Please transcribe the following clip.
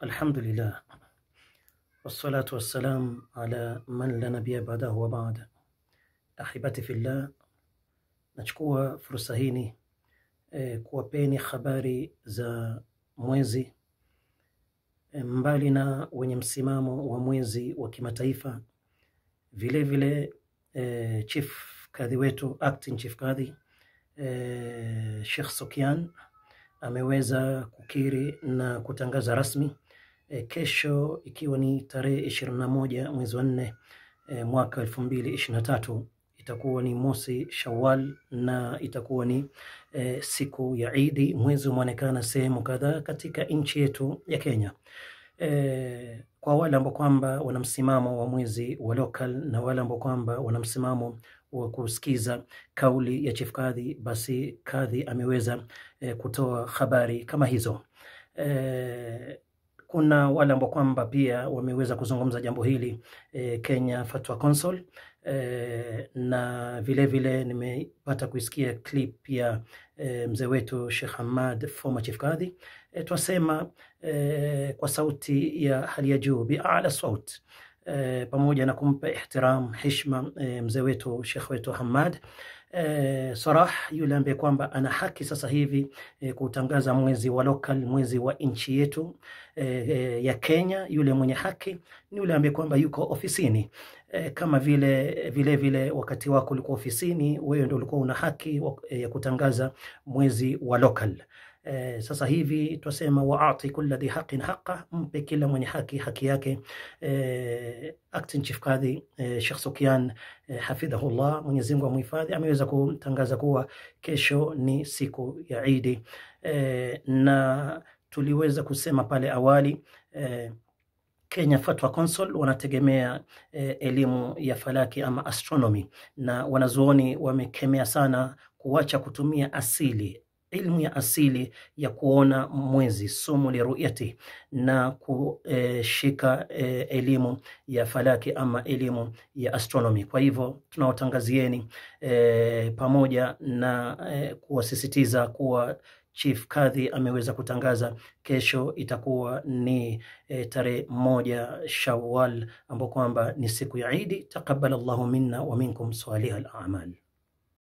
Alhamdulillah wassalatu wassalam ala man la nabiyya ba'dahu wa ba'd. Ahibati fillah, nachukua fursa hii e, kuwapeni habari za mwezi e, mbali na wenye msimamo wa mwezi wa kimataifa vilevile e, eh, chief kadhi wetu acting chief kadhi e, Sheikh Sokian ameweza kukiri na kutangaza rasmi e, kesho ikiwa ni tarehe ishirini na moja mwezi wa nne e, mwaka elfu mbili ishirini na tatu itakuwa ni mosi Shawal na itakuwa ni e, siku ya Idi. Mwezi umeonekana sehemu kadhaa katika nchi yetu ya Kenya. E, kwa wale ambao kwamba wana msimamo wa mwezi wa local na wale ambao kwamba wana msimamo wa kusikiza kauli ya chief kadhi, basi kadhi ameweza e, kutoa habari kama hizo e, kuna wale ambao kwamba pia wameweza kuzungumza jambo hili e, Kenya Fatwa Council e, na vilevile nimepata kuisikia clip ya e, mzee wetu Sheikh Hamad former chief kadhi e, twasema e, kwa sauti ya hali ya juu ala sauti e, pamoja na kumpa ihtiram heshima e, mzee wetu Sheikh wetu Hamad e, Sarah yule ambaye kwamba ana haki sasa hivi e, kutangaza mwezi wa local, mwezi wa nchi yetu e, e, ya Kenya. Yule mwenye haki ni yule ambaye kwamba yuko ofisini e, kama vile vile vile wakati wako ulikuwa ofisini, wewe ndio ulikuwa una haki ya kutangaza mwezi wa local. E, sasa hivi twasema waati kula dhi haqin haqa, mpe kila mwenye haki haki yake. E, acting chief kadhi e, eh, Sheikh Sukian e, hafidhahullah, Mwenyezi Mungu amhifadhi, ameweza kutangaza kuwa kesho ni siku ya Idi e, na tuliweza kusema pale awali e, Kenya Fatwa Council wanategemea eh, elimu ya falaki ama astronomy, na wanazuoni wamekemea sana kuacha kutumia asili ilmu ya asili ya kuona mwezi somo ruyati na kushika eh, eh, elimu ya falaki ama elimu ya astronomy. Kwa hivyo tunawatangazieni e, pamoja na e, kuwasisitiza kuwa Chief Kadhi ameweza kutangaza kesho itakuwa ni e, tarehe moja Shawwal ambao kwamba ni siku ya Idi. Taqabbal Allahu minna wa minkum salihal a'mal.